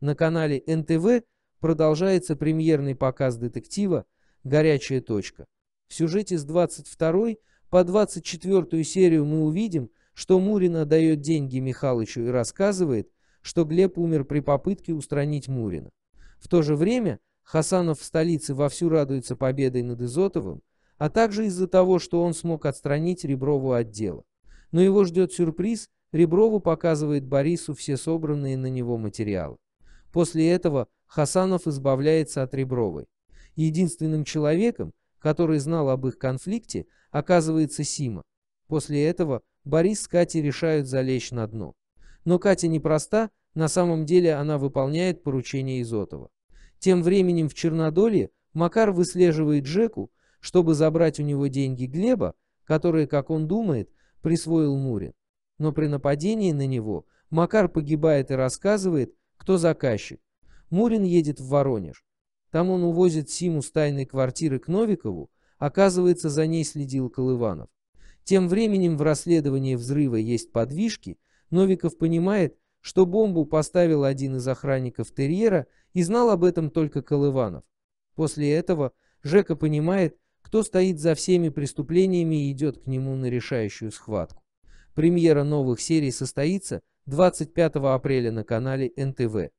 На канале НТВ продолжается премьерный показ детектива «Горячая точка». В сюжете с 22 по 24 серию мы увидим, что Мурина дает деньги Михалычу и рассказывает, что Глеб умер при попытке устранить Мурина. В то же время Хасанов в столице вовсю радуется победой над Изотовым, а также из-за того, что он смог отстранить Реброву от дела. Но его ждет сюрприз, Реброву показывает Борису все собранные на него материалы. После этого Хасанов избавляется от Ребровой. Единственным человеком, который знал об их конфликте, оказывается Сима. После этого Борис с Катей решают залечь на дно. Но Катя непроста, на самом деле она выполняет поручение Изотова. Тем временем в Чернодоле Макар выслеживает Джеку, чтобы забрать у него деньги Глеба, которые, как он думает, присвоил Мурин. Но при нападении на него Макар погибает и рассказывает, кто заказчик? Мурин едет в Воронеж. Там он увозит Симу с тайной квартиры к Новикову, оказывается, за ней следил Колыванов. Тем временем в расследовании взрыва есть подвижки, Новиков понимает, что бомбу поставил один из охранников терьера и знал об этом только Колыванов. После этого Жека понимает, кто стоит за всеми преступлениями и идет к нему на решающую схватку. Премьера новых серий состоится 25 апреля на канале НТВ.